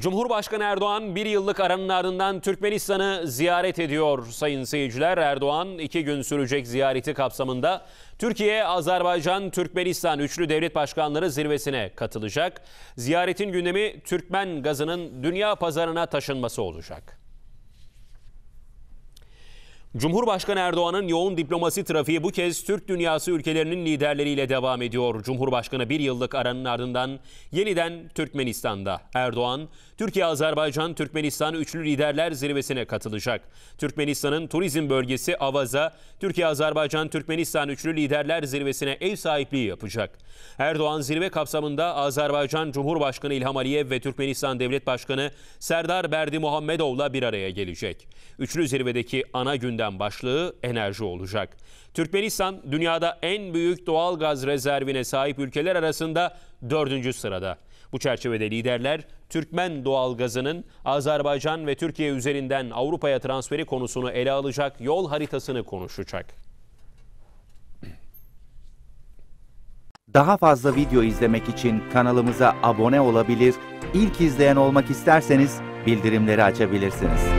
Cumhurbaşkanı Erdoğan bir yıllık aranın ardından Türkmenistan'ı ziyaret ediyor sayın seyirciler. Erdoğan iki gün sürecek ziyareti kapsamında Türkiye, Azerbaycan, Türkmenistan üçlü devlet başkanları zirvesine katılacak. Ziyaretin gündemi Türkmen gazının dünya pazarına taşınması olacak. Cumhurbaşkanı Erdoğan'ın yoğun diplomasi trafiği bu kez Türk dünyası ülkelerinin liderleriyle devam ediyor. Cumhurbaşkanı bir yıllık aranın ardından yeniden Türkmenistan'da. Erdoğan, Türkiye-Azerbaycan-Türkmenistan Üçlü Liderler Zirvesi'ne katılacak. Türkmenistan'ın turizm bölgesi Avaz'a, Türkiye-Azerbaycan-Türkmenistan Üçlü Liderler Zirvesi'ne ev sahipliği yapacak. Erdoğan zirve kapsamında Azerbaycan Cumhurbaşkanı İlham Aliyev ve Türkmenistan Devlet Başkanı Serdar Berdi Muhammedov'la bir araya gelecek. Üçlü zirvedeki ana gündem gündem başlığı enerji olacak. Türkmenistan dünyada en büyük doğal gaz rezervine sahip ülkeler arasında dördüncü sırada. Bu çerçevede liderler Türkmen doğal gazının Azerbaycan ve Türkiye üzerinden Avrupa'ya transferi konusunu ele alacak yol haritasını konuşacak. Daha fazla video izlemek için kanalımıza abone olabilir, ilk izleyen olmak isterseniz bildirimleri açabilirsiniz.